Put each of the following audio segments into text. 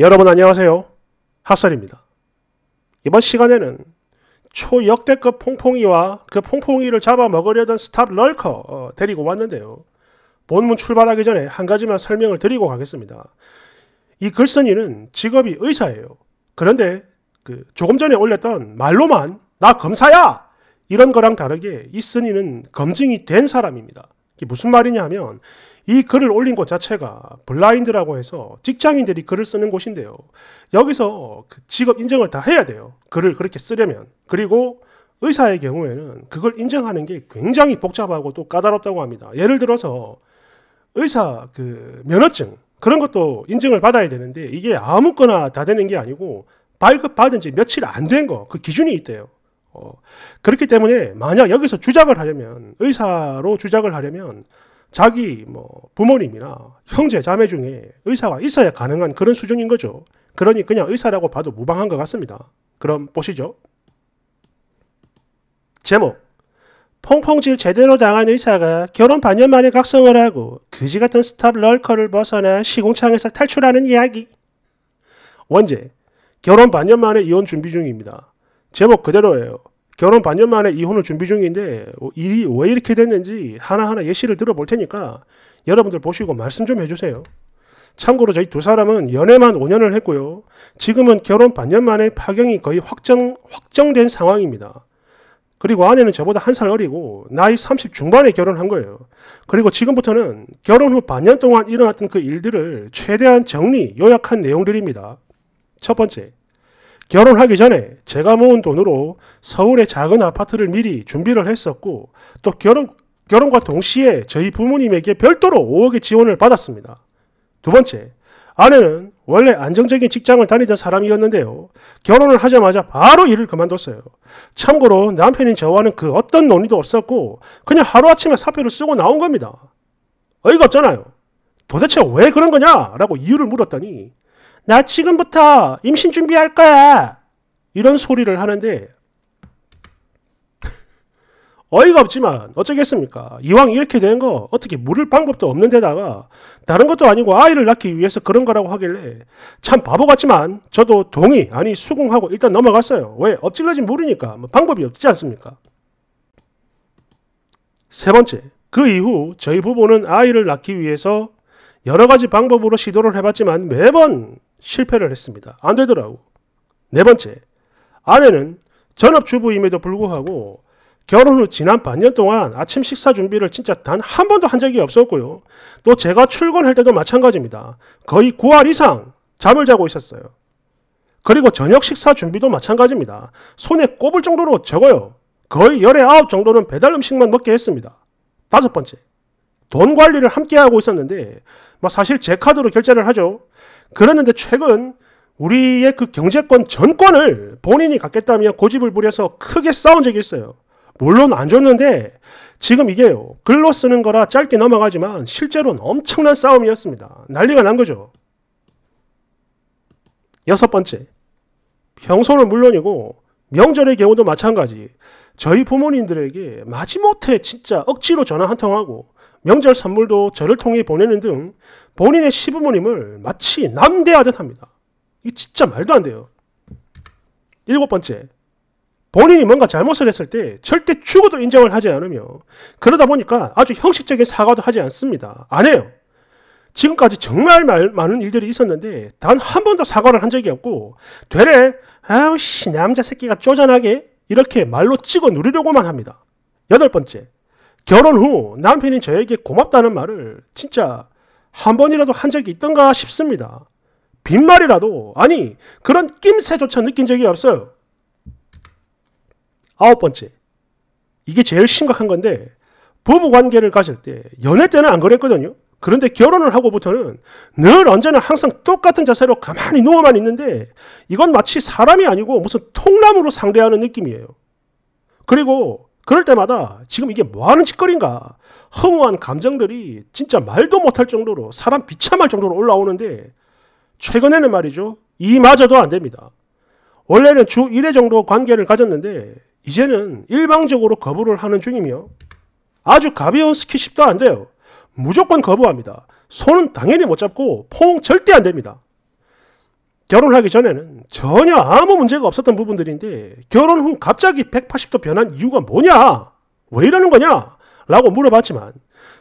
여러분 안녕하세요. 핫설입니다. 이번 시간에는 초역대급 퐁퐁이와 그 퐁퐁이를 잡아먹으려던 스탑 럴커 어, 데리고 왔는데요. 본문 출발하기 전에 한 가지만 설명을 드리고 가겠습니다. 이 글쓴이는 직업이 의사예요. 그런데 그 조금 전에 올렸던 말로만 나 검사야! 이런 거랑 다르게 이 쓴이는 검증이 된 사람입니다. 이게 무슨 말이냐면 이 글을 올린 곳 자체가 블라인드라고 해서 직장인들이 글을 쓰는 곳인데요. 여기서 그 직업 인정을 다 해야 돼요. 글을 그렇게 쓰려면. 그리고 의사의 경우에는 그걸 인정하는 게 굉장히 복잡하고 또 까다롭다고 합니다. 예를 들어서 의사 그 면허증 그런 것도 인증을 받아야 되는데 이게 아무거나 다 되는 게 아니고 발급받은 지 며칠 안 된 거 그 기준이 있대요. 어, 그렇기 때문에 만약 여기서 주작을 하려면 의사로 주작을 하려면 자기 뭐 부모님이나 형제 자매 중에 의사가 있어야 가능한 그런 수준인 거죠. 그러니 그냥 의사라고 봐도 무방한 것 같습니다. 그럼 보시죠. 제목 퐁퐁질 제대로 당한 의사가 결혼 반년 만에 각성을 하고 그지 같은 스탑 럴커를 벗어나 시공창에서 탈출하는 이야기. 원제 결혼 반년 만에 이혼 준비 중입니다. 제목 그대로예요. 결혼 반년 만에 이혼을 준비 중인데 어, 일이 왜 이렇게 됐는지 하나하나 예시를 들어볼 테니까 여러분들 보시고 말씀 좀 해주세요. 참고로 저희 두 사람은 연애만 5년을 했고요. 지금은 결혼 반년 만에 파경이 거의 확정, 확정된 상황입니다. 그리고 아내는 저보다 한 살 어리고 나이 30 중반에 결혼한 거예요. 그리고 지금부터는 결혼 후 반년 동안 일어났던 그 일들을 최대한 정리, 요약한 내용들입니다. 첫 번째, 결혼하기 전에 제가 모은 돈으로 서울의 작은 아파트를 미리 준비를 했었고 또 결혼 결혼과 동시에 저희 부모님에게 별도로 5억의 지원을 받았습니다. 두 번째, 아내는 원래 안정적인 직장을 다니던 사람이었는데요. 결혼을 하자마자 바로 일을 그만뒀어요. 참고로 남편인 저와는 그 어떤 논의도 없었고 그냥 하루아침에 사표를 쓰고 나온 겁니다. 어이가 없잖아요. 도대체 왜 그런 거냐라고 이유를 물었더니 나 지금부터 임신 준비할 거야. 이런 소리를 하는데 어이가 없지만 어쩌겠습니까? 이왕 이렇게 된 거 어떻게 물을 방법도 없는 데다가 다른 것도 아니고 아이를 낳기 위해서 그런 거라고 하길래 참 바보 같지만 저도 동의 아니 수긍하고 일단 넘어갔어요. 왜? 엎질러진 물이니까 뭐 방법이 없지 않습니까? 세 번째, 그 이후 저희 부부는 아이를 낳기 위해서 여러 가지 방법으로 시도를 해봤지만 매번 실패를 했습니다. 안 되더라고. 네 번째, 아내는 전업주부임에도 불구하고 결혼 후 지난 반년 동안 아침 식사 준비를 진짜 단 한 번도 한 적이 없었고요. 또 제가 출근할 때도 마찬가지입니다. 거의 9월 이상 잠을 자고 있었어요. 그리고 저녁 식사 준비도 마찬가지입니다. 손에 꼽을 정도로 적어요. 거의 열에 아홉 정도는 배달 음식만 먹게 했습니다. 다섯 번째, 돈 관리를 함께 하고 있었는데, 뭐 사실 제 카드로 결제를 하죠. 그랬는데 최근 우리의 그 경제권 전권을 본인이 갖겠다며 고집을 부려서 크게 싸운 적이 있어요. 물론 안 줬는데 지금 이게요. 글로 쓰는 거라 짧게 넘어가지만 실제로는 엄청난 싸움이었습니다. 난리가 난 거죠. 여섯 번째. 평소는 물론이고 명절의 경우도 마찬가지. 저희 부모님들에게 마지못해 진짜 억지로 전화 한 통하고 명절 선물도 저를 통해 보내는 등 본인의 시부모님을 마치 남대하듯 합니다. 이 진짜 말도 안 돼요. 일곱 번째, 본인이 뭔가 잘못을 했을 때 절대 죽어도 인정을 하지 않으며 그러다 보니까 아주 형식적인 사과도 하지 않습니다. 안 해요. 지금까지 정말 말, 많은 일들이 있었는데 단 한 번도 사과를 한 적이 없고 되레 아우 씨 남자 새끼가 쪼잔하게 이렇게 말로 찍어 누리려고만 합니다. 여덟 번째, 결혼 후 남편이 저에게 고맙다는 말을 진짜 한 번이라도 한 적이 있던가 싶습니다. 빈말이라도 아니 그런 낌새조차 느낀 적이 없어요. 아홉 번째 이게 제일 심각한 건데 부부관계를 가질 때 연애 때는 안 그랬거든요. 그런데 결혼을 하고부터는 늘 언제나 항상 똑같은 자세로 가만히 누워만 있는데 이건 마치 사람이 아니고 무슨 통나으로 상대하는 느낌이에요. 그리고 그럴 때마다 지금 이게 뭐하는 짓거리인가 허무한 감정들이 진짜 말도 못할 정도로 사람 비참할 정도로 올라오는데 최근에는 말이죠. 이마저도 안 됩니다. 원래는 주 1회 정도 관계를 가졌는데 이제는 일방적으로 거부를 하는 중이며 아주 가벼운 스킨십도 안 돼요. 무조건 거부합니다. 손은 당연히 못 잡고 포옹 절대 안 됩니다. 결혼하기 전에는 전혀 아무 문제가 없었던 부분들인데 결혼 후 갑자기 180도 변한 이유가 뭐냐? 왜 이러는 거냐? 라고 물어봤지만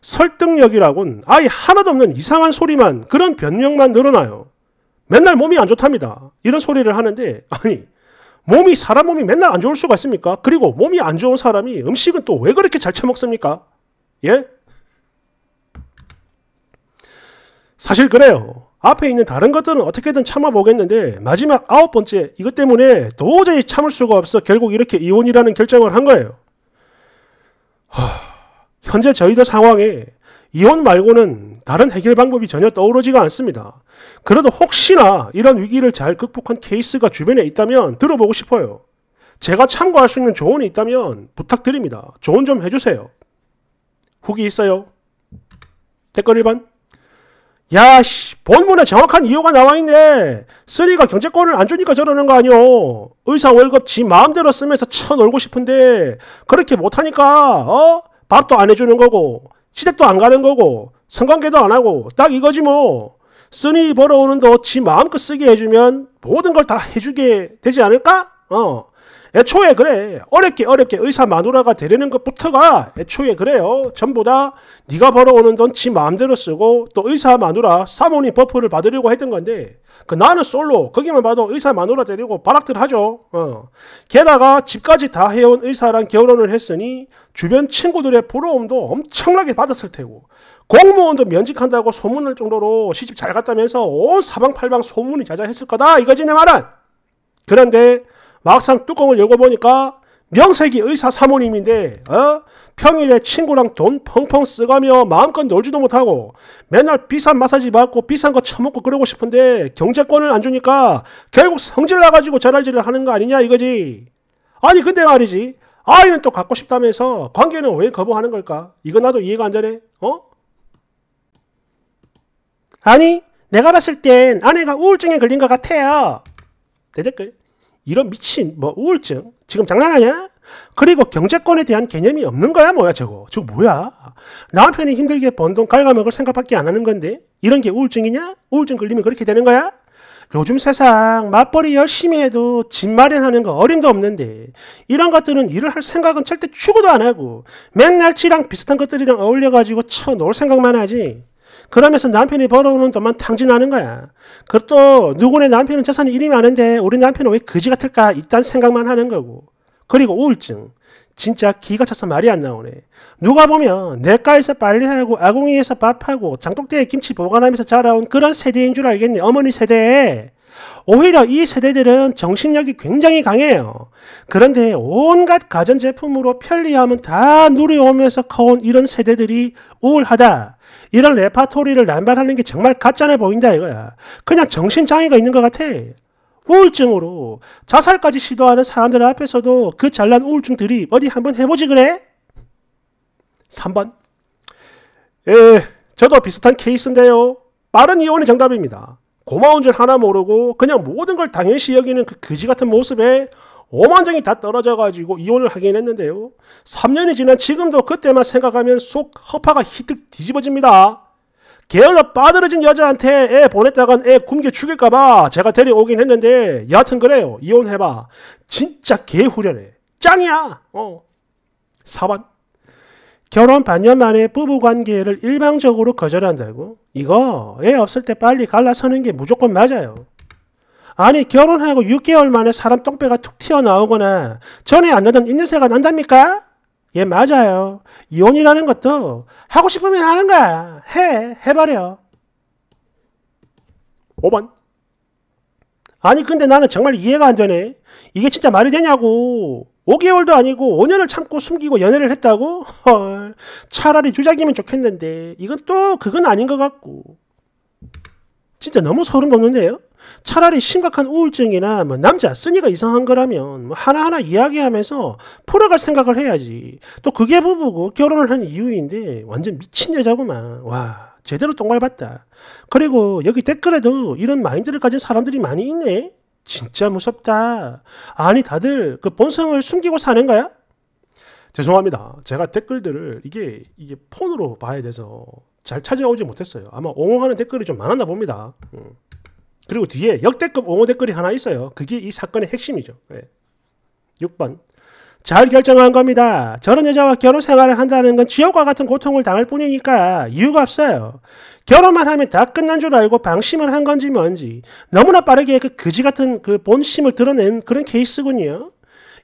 설득력이라곤 아예 하나도 없는 이상한 소리만 그런 변명만 늘어나요. 맨날 몸이 안 좋답니다. 이런 소리를 하는데 아니 몸이 사람 몸이 맨날 안 좋을 수가 있습니까? 그리고 몸이 안 좋은 사람이 음식은 또 왜 그렇게 잘 처먹습니까? 예? 사실 그래요. 앞에 있는 다른 것들은 어떻게든 참아보겠는데 마지막 아홉 번째 이것 때문에 도저히 참을 수가 없어 결국 이렇게 이혼이라는 결정을 한 거예요. 하, 현재 저희들 상황에 이혼 말고는 다른 해결 방법이 전혀 떠오르지가 않습니다. 그래도 혹시나 이런 위기를 잘 극복한 케이스가 주변에 있다면 들어보고 싶어요. 제가 참고할 수 있는 조언이 있다면 부탁드립니다. 조언 좀 해주세요. 후기 있어요. 댓글 1번. 야씨 본문에 정확한 이유가 나와있네. 쓰리가 경제권을 안 주니까 저러는 거 아니오. 의사 월급 지 마음대로 쓰면서 쳐놀고 싶은데 그렇게 못하니까 어 밥도 안 해주는 거고 시댁도 안 가는 거고 성관계도 안 하고 딱 이거지 뭐. 쓰니 벌어오는 도지 마음껏 쓰게 해주면 모든 걸 다 해주게 되지 않을까? 어. 애초에 그래 어렵게 어렵게 의사 마누라가 되려는 것부터가 애초에 그래요 전부 다 네가 벌어오는 돈 지 마음대로 쓰고 또 의사 마누라 사모님 버프를 받으려고 했던 건데 그 나는 솔로 거기만 봐도 의사 마누라 데리고 발악들 하죠 어. 게다가 집까지 다 해온 의사랑 결혼을 했으니 주변 친구들의 부러움도 엄청나게 받았을 테고 공무원도 면직한다고 소문을 정도로 시집 잘 갔다면서 온 사방팔방 소문이 자자했을 거다 이거지 내 말은 그런데 막상 뚜껑을 열고보니까 명색이 의사 사모님인데 어? 평일에 친구랑 돈 펑펑 쓰가며 마음껏 놀지도 못하고 맨날 비싼 마사지 받고 비싼 거 처먹고 그러고 싶은데 경제권을 안 주니까 결국 성질나가지고 자랄질을 하는 거 아니냐 이거지. 아니 근데 말이지 아이는 또 갖고 싶다면서 관계는 왜 거부하는 걸까? 이거 나도 이해가 안 되네. 어? 아니 내가 봤을 땐 아내가 우울증에 걸린 것 같아요. 대댓글. 이런 미친 뭐 우울증 지금 장난하냐? 그리고 경제권에 대한 개념이 없는 거야 뭐야 저거 저거 뭐야 남편이 힘들게 번 돈깔아먹을 생각밖에 안 하는 건데 이런 게 우울증이냐? 우울증 걸리면 그렇게 되는 거야? 요즘 세상 맞벌이 열심히 해도 집 마련하는 거 어림도 없는데 이런 것들은 일을 할 생각은 절대 추구도 안 하고 맨날 지랑 비슷한 것들이랑 어울려가지고 쳐놓을 생각만 하지 그러면서 남편이 벌어오는 돈만 탕진하는 거야. 그것도 누구네 남편은 재산이 이리 많은데 우리 남편은 왜 거지 같을까? 일단 생각만 하는 거고. 그리고 우울증. 진짜 기가 차서 말이 안 나오네. 누가 보면 내과에서 빨래하고 아궁이에서 밥하고 장독대에 김치 보관하면서 자라온 그런 세대인 줄 알겠네. 어머니 세대에. 오히려 이 세대들은 정신력이 굉장히 강해요. 그런데 온갖 가전제품으로 편리함은 다 누려오면서 커온 이런 세대들이 우울하다. 이런 레파토리를 남발하는 게 정말 가짜네 보인다 이거야. 그냥 정신장애가 있는 것 같아. 우울증으로 자살까지 시도하는 사람들 앞에서도 그 잘난 우울증 들이 어디 한번 해보지 그래? 3번 예, 저도 비슷한 케이스인데요. 빠른 이혼이 정답입니다. 고마운 줄 하나 모르고 그냥 모든 걸 당연시 여기는 그 거지 같은 모습에 오만장이 다 떨어져가지고 이혼을 하긴 했는데요. 3년이 지난 지금도 그때만 생각하면 속 허파가 히뜩 뒤집어집니다. 게을러 빠들어진 여자한테 애 보냈다간 애 굶겨 죽일까봐 제가 데려오긴 했는데 여하튼 그래요. 이혼해봐. 진짜 개후련해. 짱이야. 어. 사반. 결혼 반년 만에 부부 관계를 일방적으로 거절한다고? 이거 애 없을 때 빨리 갈라서는 게 무조건 맞아요. 아니 결혼하고 6개월 만에 사람 똥배가 툭 튀어나오거나 전에 안 나던 인연새가 난답니까? 예 맞아요. 이혼이라는 것도 하고 싶으면 하는 거야. 해 해버려. 5번 아니 근데 나는 정말 이해가 안 되네. 이게 진짜 말이 되냐고. 5개월도 아니고 5년을 참고 숨기고 연애를 했다고? 헐, 차라리 주작이면 좋겠는데 이건 또 그건 아닌 것 같고. 진짜 너무 소름 돋는데요? 차라리 심각한 우울증이나 뭐 남자 쓰니가 이상한 거라면 뭐 하나하나 이야기하면서 풀어갈 생각을 해야지. 또 그게 부부고 결혼을 한 이유인데 완전 미친 여자구만. 와. 제대로 똥밟았다. 그리고 여기 댓글에도 이런 마인드를 가진 사람들이 많이 있네. 진짜 무섭다. 아니 다들 그 본성을 숨기고 사는 거야? 죄송합니다. 제가 댓글들을 이게 이게 폰으로 봐야 돼서 잘 찾아오지 못했어요. 아마 옹호하는 댓글이 좀 많았나 봅니다. 음. 그리고 뒤에 역대급 옹호 댓글이 하나 있어요. 그게 이 사건의 핵심이죠. 6번 예. 잘 결정한 겁니다. 저런 여자와 결혼 생활을 한다는 건 지옥과 같은 고통을 당할 뿐이니까 이유가 없어요. 결혼만 하면 다 끝난 줄 알고 방심을 한 건지 뭔지 너무나 빠르게 그 그지 같은 그 본심을 드러낸 그런 케이스군요.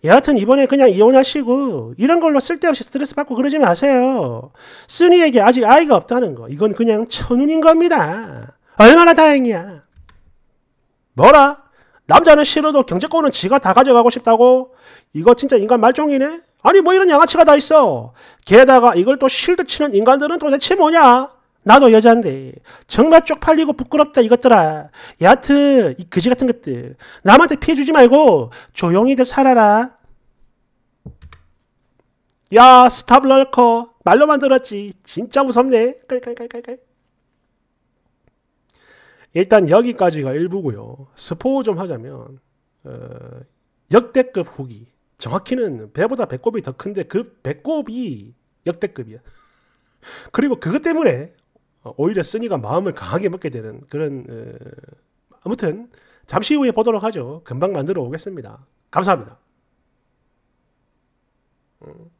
여하튼 이번에 그냥 이혼하시고 이런 걸로 쓸데없이 스트레스 받고 그러지 마세요. 쓰니에게 아직 아이가 없다는 거 이건 그냥 천운인 겁니다. 얼마나 다행이야. 뭐라? 남자는 싫어도 경제권은 지가 다 가져가고 싶다고? 이거 진짜 인간 말종이네? 아니 뭐 이런 양아치가 다 있어. 게다가 이걸 또 실드 치는 인간들은 도대체 뭐냐? 나도 여자인데 정말 쪽팔리고 부끄럽다 이것들아. 여하튼 이 그지 같은 것들 남한테 피해 주지 말고 조용히들 살아라. 야 스탑 럴커 말로만 들었지 진짜 무섭네. 깔깔깔깔깔. 일단 여기까지가 일부고요. 스포 좀 하자면 어, 역대급 후기 정확히는 배보다 배꼽이 더 큰데 그 배꼽이 역대급이야. 그리고 그것 때문에 어, 오히려 쓰니가 마음을 강하게 먹게 되는 그런 어, 아무튼 잠시 후에 보도록 하죠. 금방 만들어 오겠습니다. 감사합니다. 음.